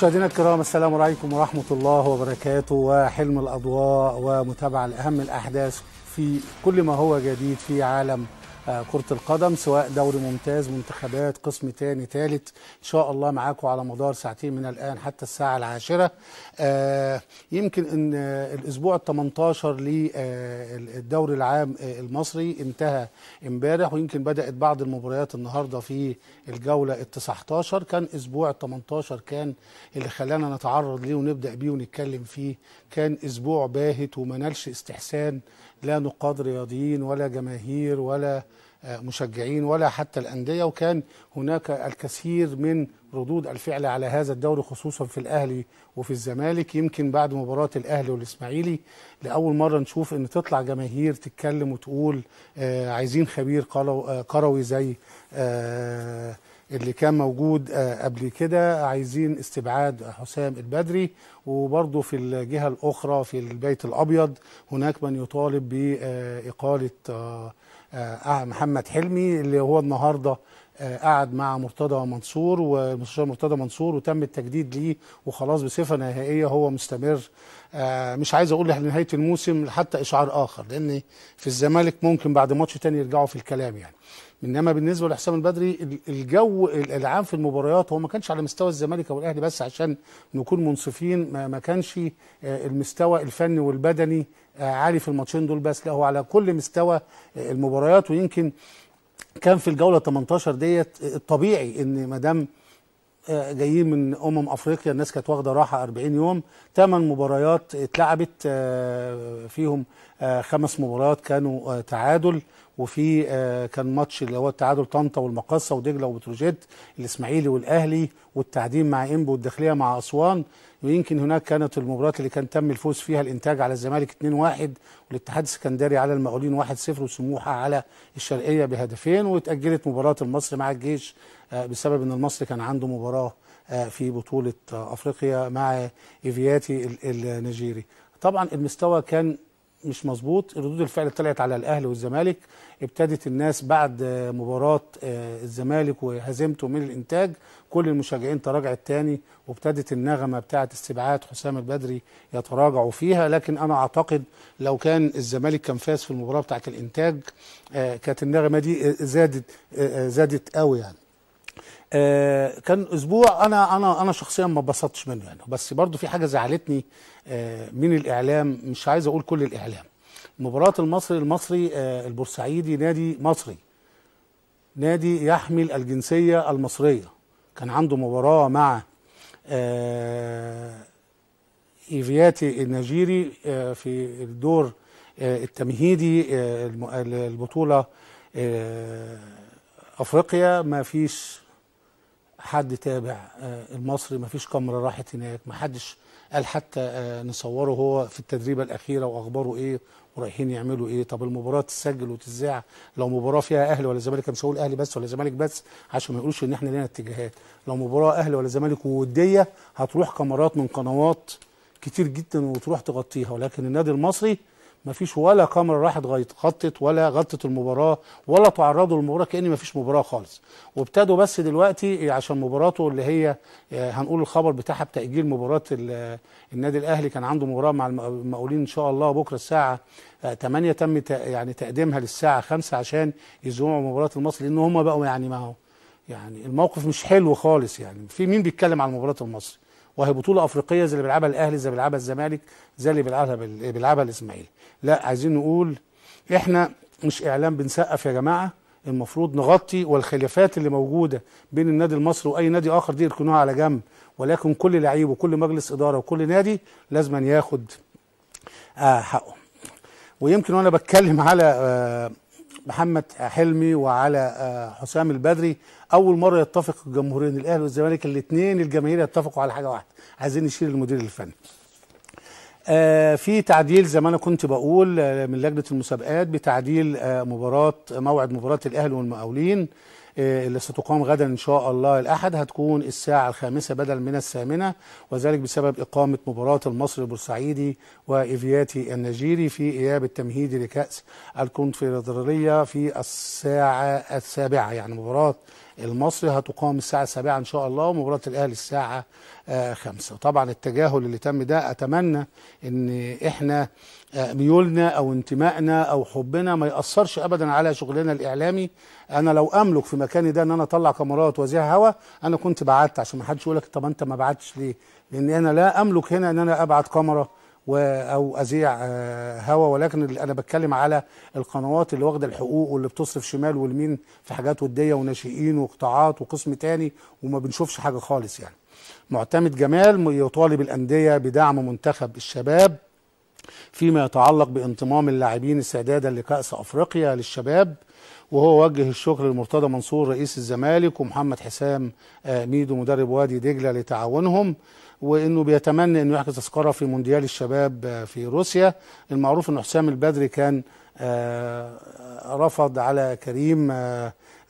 مشاهدينا الكرام السلام عليكم ورحمة الله وبركاته وحلم الأضواء ومتابعة لأهم الأحداث في كل ما هو جديد في عالم آه، كرة القدم سواء دوري ممتاز منتخبات قسم تاني تالت إن شاء الله معاكم على مدار ساعتين من الآن حتى الساعة العاشرة آه، يمكن أن آه، الأسبوع ال 18 للدوري العام المصري انتهى امبارح ويمكن بدأت بعض المباريات النهاردة في الجولة ال 19 كان أسبوع 18 كان اللي خلانا نتعرض ليه ونبدأ بيه ونتكلم فيه كان أسبوع باهت وما نالش استحسان لا نقاد رياضيين ولا جماهير ولا آه، مشجعين ولا حتى الأندية وكان هناك الكثير من ردود الفعل على هذا الدوري خصوصا في الأهلي وفي الزمالك يمكن بعد مباراة الأهلي والإسماعيلي لأول مرة نشوف أن تطلع جماهير تتكلم وتقول آه، عايزين خبير قروي آه، زي اللي كان موجود آه، قبل كده عايزين استبعاد حسام البدري وبرضه في الجهة الأخرى في البيت الأبيض هناك من يطالب بإقالة آه، آه، محمد حلمي اللي هو النهارده قعد مع مرتضى منصور والمستشار مرتضى منصور وتم التجديد ليه وخلاص بصفه نهائيه هو مستمر آه، مش عايز اقول لنهايه الموسم حتى اشعار اخر لان في الزمالك ممكن بعد ماتش تاني يرجعوا في الكلام يعني انما بالنسبه لحسام البدري الجو العام في المباريات هو ما كانش على مستوى الزمالك والاهلي بس عشان نكون منصفين ما كانش آه، المستوى الفني والبدني آه، عالي في الماتشين دول بس لا هو على كل مستوى المباريات ويمكن كان في الجوله 18 ديت الطبيعي ان ما دام آه، جايين من امم افريقيا الناس كانت واخده راحه 40 يوم ثمان مباريات اتلعبت آه، فيهم آه، خمس مباريات كانوا آه، تعادل وفي آه، كان ماتش اللي هو التعادل طنطا والمقاصه ودجله وبتروجيت الاسماعيلي والاهلي والتعدين مع انبو والداخليه مع اسوان ويمكن هناك كانت المباريات اللي كان تم الفوز فيها الانتاج على الزمالك 2-1 والاتحاد السكندري على المقاولين 1-0 وسموحه على الشرقيه بهدفين واتاجلت مباراه المصري مع الجيش بسبب ان المصري كان عنده مباراه في بطوله افريقيا مع ايفياتي النيجيري طبعا المستوى كان مش مظبوط ردود الفعل طلعت على الاهلي والزمالك ابتدت الناس بعد مباراه آه، الزمالك وهزيمته من الانتاج كل المشجعين تراجعت تاني وابتدت النغمه بتاعه استبعاد حسام البدري يتراجعوا فيها لكن انا اعتقد لو كان الزمالك كان فاز في المباراه بتاعه الانتاج آه، كانت النغمه دي آه، زادت زادت قوي يعني آه كان اسبوع انا انا انا شخصيا ما اتبسطتش منه يعني بس برضو في حاجه زعلتني آه من الاعلام مش عايز اقول كل الاعلام مباراه المصري المصري آه البورسعيدي نادي مصري نادي يحمل الجنسيه المصريه كان عنده مباراه مع آه، ايفياتي النيجيري آه، في الدور آه، التمهيدي البطوله افريقيا ما فيش حد تابع آه، المصري ما فيش كاميرا راحت هناك ما حدش قال حتى آه، نصوره هو في التدريبه الاخيره واخباره ايه ورايحين يعملوا ايه طب المباراه تسجل وتذاع لو مباراه فيها اهلي ولا زمالك مش هقول اهلي بس ولا زمالك بس عشان ما يقولوش ان احنا لنا اتجاهات لو مباراه اهلي ولا زمالك ووديه هتروح كاميرات من قنوات كتير جدا وتروح تغطيها ولكن النادي المصري ما فيش ولا كاميرا راحت غطت ولا غطت المباراه ولا تعرضوا للمباراه كان ما فيش مباراه خالص وابتدوا بس دلوقتي عشان مباراته اللي هي آه، هنقول الخبر بتاعها بتاجيل مباراه آه، النادي الاهلي كان عنده مباراه مع المقاولين ان شاء الله بكره الساعه 8 آه، تم يعني تقديمها للساعه 5 عشان يزوموا مباراه المصري لان هم بقوا يعني ما هو يعني الموقف مش حلو خالص يعني في مين بيتكلم على مباراه المصري وهي بطوله افريقيه زي اللي بيلعبها الاهلي زي اللي بيلعبها الزمالك زي اللي بيلعبها بيلعبها الاسماعيلي لا عايزين نقول احنا مش اعلام بنسقف يا جماعه المفروض نغطي والخلافات اللي موجوده بين النادي المصري واي نادي اخر دي يركنوها على جنب ولكن كل لعيب وكل مجلس اداره وكل نادي لازم أن ياخد آه حقه ويمكن وانا بتكلم على آه محمد حلمي وعلى آه حسام البدري اول مره يتفق الجمهورين الاهلي والزمالك الاثنين الجماهير يتفقوا على حاجه واحده عايزين نشيل المدير الفني آه في تعديل زي ما انا كنت بقول آه من لجنه المسابقات بتعديل آه مباراه موعد مباراه الاهلي والمقاولين آه، اللي ستقام غدا ان شاء الله الاحد هتكون الساعه الخامسه بدل من الثامنه وذلك بسبب اقامه مباراه المصري البورسعيدي وايفياتي النجيري في اياب التمهيدي لكاس الكونفدراليه في الساعه السابعه يعني مباراه المصري هتقام الساعة السابعة إن شاء الله ومباراة الأهلي الساعة آه، خمسة طبعا التجاهل اللي تم ده أتمنى إن إحنا آه، ميولنا أو انتمائنا أو حبنا ما يأثرش أبدا على شغلنا الإعلامي أنا لو أملك في مكاني ده إن أنا أطلع كاميرات وأذيع هوا أنا كنت بعت عشان ما حدش يقول لك طب أنت ما بعتش ليه؟ لأن أنا لا أملك هنا إن أنا أبعت كاميرا او اذيع آه، هوا ولكن انا بتكلم على القنوات اللي واخده الحقوق واللي بتصرف شمال واليمين في حاجات وديه وناشئين وقطاعات وقسم تاني وما بنشوفش حاجه خالص يعني معتمد جمال يطالب الانديه بدعم منتخب الشباب فيما يتعلق بانضمام اللاعبين استعدادا لكأس أفريقيا للشباب وهو وجه الشكر لمرتضى منصور رئيس الزمالك ومحمد حسام آه، ميدو مدرب وادي دجله لتعاونهم وانه بيتمنى انه يحجز تذكره في مونديال الشباب آه، في روسيا المعروف ان حسام البدري كان آه، رفض على كريم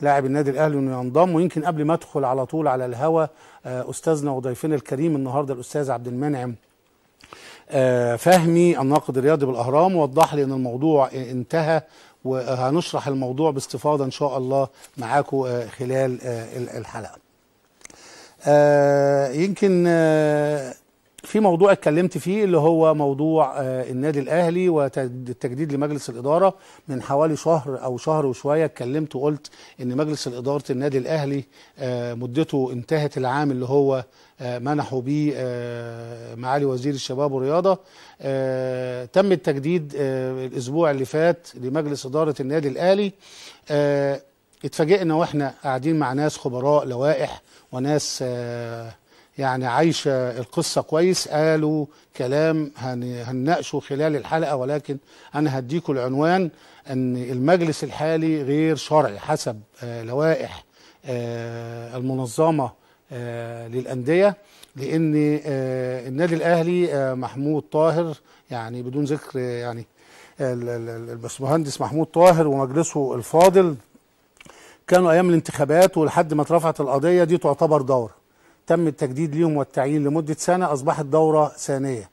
لاعب النادي الاهلي انه ينضم ويمكن قبل ما ادخل على طول على الهوا استاذنا وضيفنا الكريم النهارده الاستاذ عبد المنعم فهمي الناقد الرياضي بالاهرام وضح لي ان الموضوع انتهى وهنشرح الموضوع باستفاضه ان شاء الله معاكم آه، خلال آه، الحلقه. آه، يمكن في موضوع اتكلمت فيه اللي هو موضوع آه، النادي الاهلي والتجديد لمجلس الاداره من حوالي شهر او شهر وشويه اتكلمت وقلت ان مجلس اداره النادي الاهلي آه، مدته انتهت العام اللي هو آه، منحه به معالي وزير الشباب والرياضه تم التجديد الاسبوع اللي فات لمجلس اداره النادي الاهلي اتفاجئنا واحنا قاعدين مع ناس خبراء لوائح وناس آه يعني عايشة القصة كويس قالوا كلام هنناقشه خلال الحلقة ولكن أنا هديكم العنوان أن المجلس الحالي غير شرعي حسب آه، لوائح آه، المنظمة آه، للأندية لأن النادي الأهلي محمود طاهر يعني بدون ذكر يعني الباشمهندس محمود طاهر ومجلسه الفاضل كانوا أيام الانتخابات ولحد ما اترفعت القضية دي تعتبر دورة تم التجديد ليهم والتعيين لمدة سنة أصبحت دورة ثانية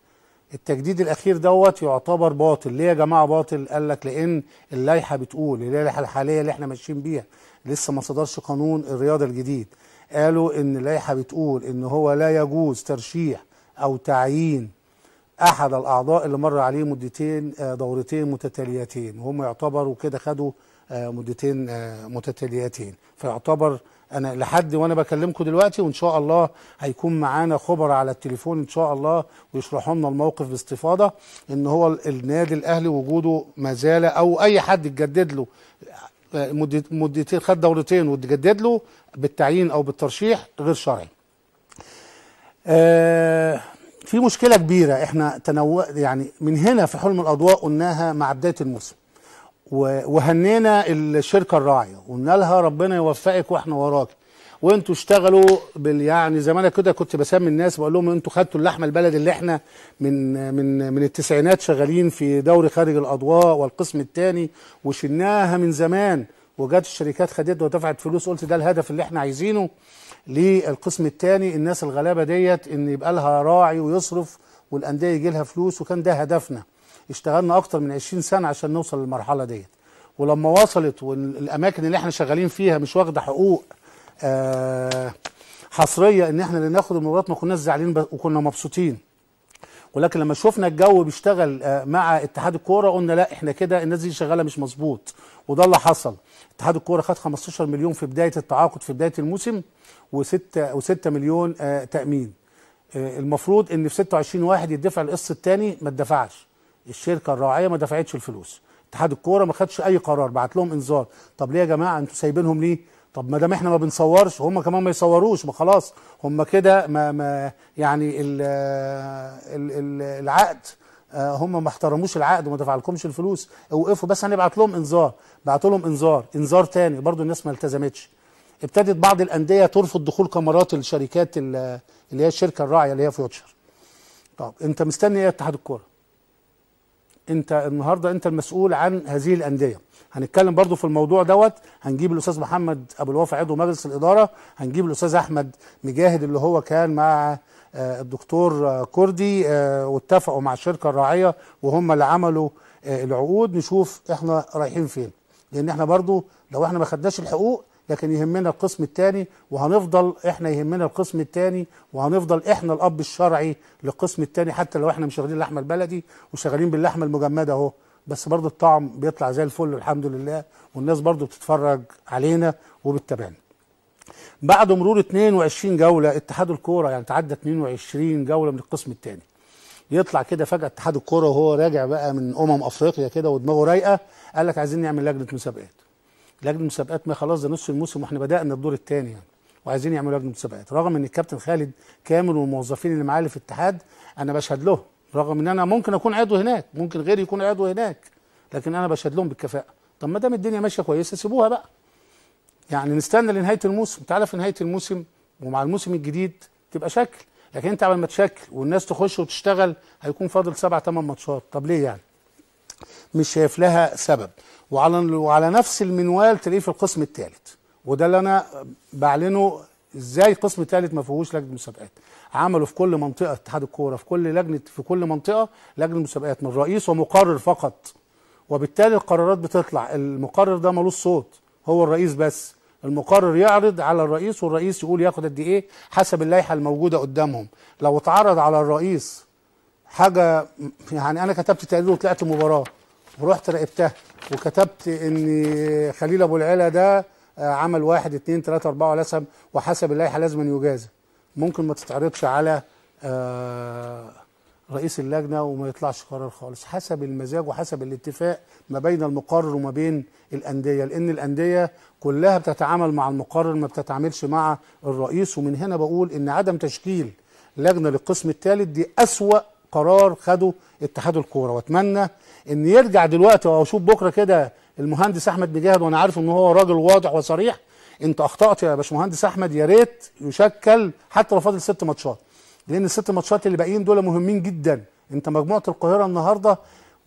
التجديد الأخير دوت يعتبر باطل ليه يا جماعة باطل قال لك لأن اللائحة بتقول اللائحة الحالية اللي احنا ماشيين بيها لسه ما صدرش قانون الرياضة الجديد قالوا إن اللائحة بتقول إن هو لا يجوز ترشيح أو تعيين أحد الأعضاء اللي مر عليه مدتين آه، دورتين متتاليتين وهم يعتبروا كده خدوا آه، مدتين آه، متتاليتين فيعتبر انا لحد وانا بكلمكم دلوقتي وان شاء الله هيكون معانا خبراء على التليفون ان شاء الله ويشرحوا لنا الموقف باستفاضه ان هو النادي الاهلي وجوده ما زال او اي حد يتجدد له مدتين خد دورتين وتجدد له بالتعيين او بالترشيح غير شرعي. آه، في مشكله كبيره احنا تنو يعني من هنا في حلم الاضواء قلناها مع بدايه الموسم. وهنينا الشركه الراعيه وقلنا لها ربنا يوفقك واحنا وراك وانتوا اشتغلوا بال يعني زمان كده كنت بسمي الناس بقول لهم انتوا خدتوا اللحمه البلد اللي احنا من من من التسعينات شغالين في دوري خارج الاضواء والقسم الثاني وشلناها من زمان وجات الشركات خدتها ودفعت فلوس قلت ده الهدف اللي احنا عايزينه للقسم الثاني الناس الغلابه ديت ان يبقى لها راعي ويصرف والانديه يجي لها فلوس وكان ده هدفنا اشتغلنا اكتر من 20 سنه عشان نوصل للمرحله ديت ولما وصلت والاماكن اللي احنا شغالين فيها مش واخده حقوق آه، حصريه ان احنا اللي ناخد المباريات ما كناش زعلانين وكنا مبسوطين ولكن لما شفنا الجو بيشتغل آه، مع اتحاد الكوره قلنا لا احنا كده الناس دي شغاله مش مظبوط وده اللي حصل اتحاد الكوره خد 15 مليون في بدايه التعاقد في بدايه الموسم و6 و6 مليون آه، تامين المفروض ان في 26 واحد يدفع القسط الثاني ما اتدفعش الشركه الراعيه ما دفعتش الفلوس اتحاد الكوره ما خدش اي قرار بعت لهم انذار طب ليه يا جماعه انتوا سايبينهم ليه طب ما دام احنا ما بنصورش هم كمان ما يصوروش ما خلاص هم كده ما, ما يعني الـ الـ الـ العقد آه، هم ما احترموش العقد وما دفعلكمش الفلوس اوقفوا بس هنبعت لهم انذار بعتوا لهم انذار انذار تاني برضو الناس ما التزمتش ابتدت بعض الانديه ترفض دخول كاميرات الشركات اللي هي الشركه الراعيه اللي هي فيوتشر طب انت مستني ايه اتحاد الكوره انت النهارده انت المسؤول عن هذه الانديه هنتكلم برضو في الموضوع دوت هنجيب الاستاذ محمد ابو الوفا عضو مجلس الاداره هنجيب الاستاذ احمد مجاهد اللي هو كان مع آه، الدكتور آه، كردي آه، واتفقوا مع الشركه الراعيه وهم اللي عملوا العقود نشوف احنا رايحين فين لان احنا برضو لو احنا ما خدناش الحقوق لكن يهمنا القسم الثاني وهنفضل احنا يهمنا القسم الثاني وهنفضل احنا الاب الشرعي للقسم الثاني حتى لو احنا مش واخدين اللحمه البلدي وشغالين باللحمه المجمده اهو بس برضه الطعم بيطلع زي الفل الحمد لله والناس برضه بتتفرج علينا وبتتابعنا. بعد مرور 22 جوله اتحاد الكوره يعني تعدى 22 جوله من القسم الثاني. يطلع كده فجاه اتحاد الكوره وهو راجع بقى من امم افريقيا كده ودماغه رايقه قال لك عايزين نعمل لجنه مسابقات. لجنه المسابقات ما خلاص ده نص الموسم واحنا بدانا الدور الثاني يعني وعايزين يعملوا لجنه مسابقات رغم ان الكابتن خالد كامل والموظفين اللي معاه اللي في الاتحاد انا بشهد لهم رغم ان انا ممكن اكون عضو هناك ممكن غيري يكون عضو هناك لكن انا بشهد لهم بالكفاءه طب ما دام الدنيا ماشيه كويسه سيبوها بقى يعني نستنى لنهايه الموسم تعالى في نهايه الموسم ومع الموسم الجديد تبقى شكل لكن انت على ما تشكل والناس تخش وتشتغل هيكون فاضل سبع ثمان ماتشات طب ليه يعني مش شايف لها سبب وعلى وعلى نفس المنوال تلاقيه في القسم الثالث وده اللي انا بعلنه ازاي قسم ثالث ما فيهوش لجنه مسابقات عملوا في كل منطقه اتحاد الكوره في كل لجنه في كل منطقه لجنه مسابقات من رئيس ومقرر فقط وبالتالي القرارات بتطلع المقرر ده ملوش صوت هو الرئيس بس المقرر يعرض على الرئيس والرئيس يقول ياخد قد ايه حسب اللائحه الموجوده قدامهم لو اتعرض على الرئيس حاجه يعني انا كتبت تقرير وطلعت مباراه ورحت راقبتها وكتبت ان خليل ابو العلا ده آه، عمل واحد اتنين تلاته اربعه لسم وحسب اللائحه ان يجازى ممكن ما تتعرضش على آه، رئيس اللجنه وما يطلعش قرار خالص حسب المزاج وحسب الاتفاق ما بين المقرر وما بين الانديه لان الانديه كلها بتتعامل مع المقرر ما بتتعاملش مع الرئيس ومن هنا بقول ان عدم تشكيل لجنه للقسم الثالث دي اسوأ قرار خده اتحاد الكوره واتمنى ان يرجع دلوقتي واشوف بكره كده المهندس احمد بجاهد وانا عارف ان هو راجل واضح وصريح انت اخطات يا باشمهندس احمد يا ريت يشكل حتى لو فاضل ست ماتشات لان الست ماتشات اللي باقيين دول مهمين جدا انت مجموعه القاهره النهارده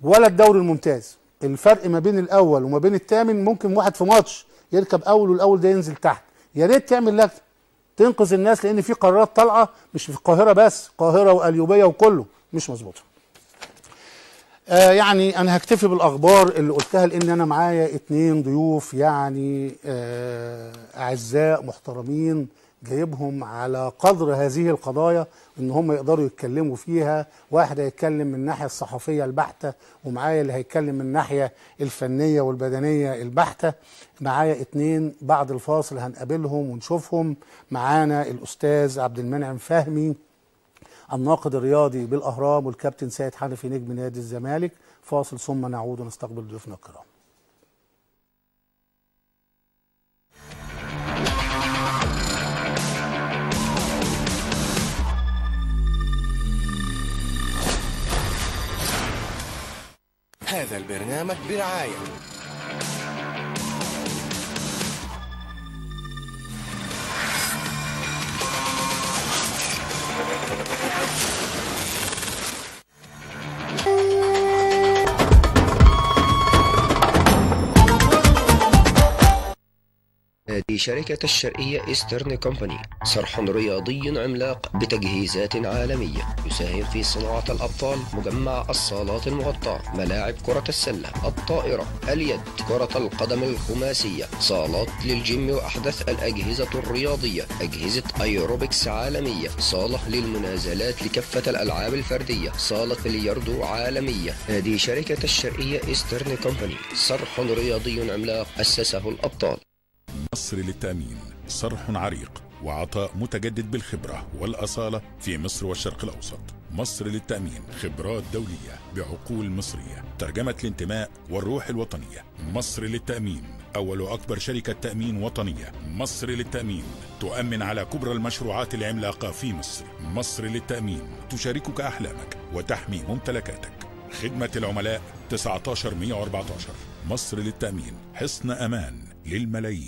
ولا الدوري الممتاز الفرق ما بين الاول وما بين الثامن ممكن واحد في ماتش يركب اول والاول ده ينزل تحت يا ريت تعمل لك تنقذ الناس لان في قرارات طالعه مش في القاهره بس القاهره واليوبيه وكله مش مظبوطه آه يعني انا هكتفي بالاخبار اللي قلتها لان انا معايا اتنين ضيوف يعني آه اعزاء محترمين جايبهم على قدر هذه القضايا ان هم يقدروا يتكلموا فيها واحد هيتكلم من الناحيه الصحفيه البحته ومعايا اللي هيتكلم من الناحيه الفنيه والبدنيه البحته معايا اتنين بعد الفاصل هنقابلهم ونشوفهم معانا الاستاذ عبد المنعم فهمي الناقد الرياضي بالأهرام والكابتن سيد حنفي نجم نادي الزمالك فاصل ثم نعود ونستقبل ضيوفنا الكرام هذا البرنامج برعاية لشركة الشرقية إيسترن كومباني صرح رياضي عملاق بتجهيزات عالمية يساهم في صناعة الأبطال مجمع الصالات المغطاة ملاعب كرة السلة الطائرة اليد كرة القدم الخماسية صالات للجيم وأحدث الأجهزة الرياضية أجهزة أيروبكس عالمية صالة للمنازلات لكافة الألعاب الفردية صالة بلياردو عالمية هذه شركة الشرقية إيسترن كومباني صرح رياضي عملاق أسسه الأبطال مصر للتأمين صرح عريق وعطاء متجدد بالخبرة والأصالة في مصر والشرق الأوسط مصر للتأمين خبرات دولية بعقول مصرية ترجمة الانتماء والروح الوطنية مصر للتأمين أول أكبر شركة تأمين وطنية مصر للتأمين تؤمن على كبرى المشروعات العملاقة في مصر مصر للتأمين تشاركك أحلامك وتحمي ممتلكاتك خدمة العملاء 1914 مصر للتأمين حصن أمان للملايين